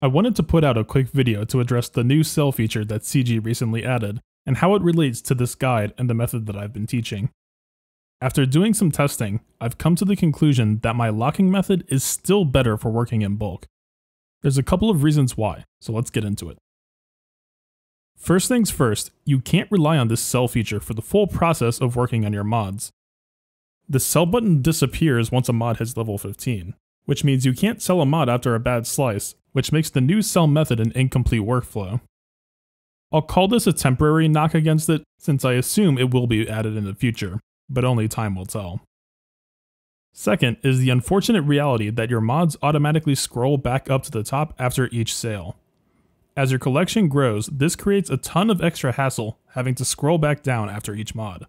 I wanted to put out a quick video to address the new cell feature that CG recently added, and how it relates to this guide and the method that I've been teaching. After doing some testing, I've come to the conclusion that my locking method is still better for working in bulk. There's a couple of reasons why, so let's get into it. First things first, you can't rely on this sell feature for the full process of working on your mods. The sell button disappears once a mod hits level 15, which means you can't sell a mod after a bad slice which makes the new cell method an incomplete workflow. I'll call this a temporary knock against it, since I assume it will be added in the future, but only time will tell. Second is the unfortunate reality that your mods automatically scroll back up to the top after each sale. As your collection grows, this creates a ton of extra hassle having to scroll back down after each mod.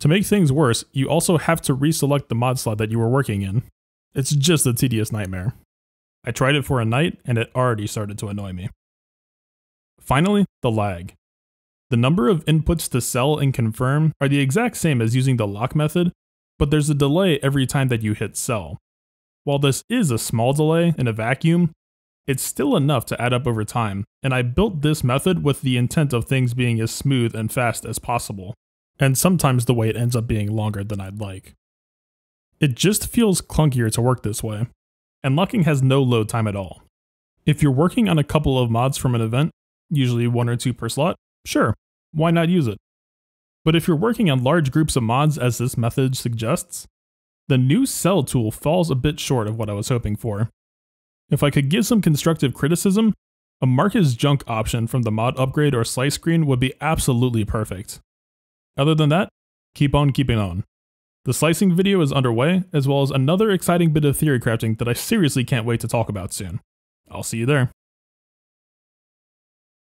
To make things worse, you also have to reselect the mod slot that you were working in. It's just a tedious nightmare. I tried it for a night and it already started to annoy me. Finally, the lag. The number of inputs to sell and confirm are the exact same as using the lock method, but there's a delay every time that you hit sell. While this is a small delay in a vacuum, it's still enough to add up over time, and I built this method with the intent of things being as smooth and fast as possible, and sometimes the wait ends up being longer than I'd like. It just feels clunkier to work this way, and locking has no load time at all. If you're working on a couple of mods from an event, usually one or two per slot, sure, why not use it? But if you're working on large groups of mods as this method suggests, the new cell tool falls a bit short of what I was hoping for. If I could give some constructive criticism, a mark as junk option from the mod upgrade or slice screen would be absolutely perfect. Other than that, keep on keeping on. The slicing video is underway, as well as another exciting bit of theory crafting that I seriously can't wait to talk about soon. I'll see you there.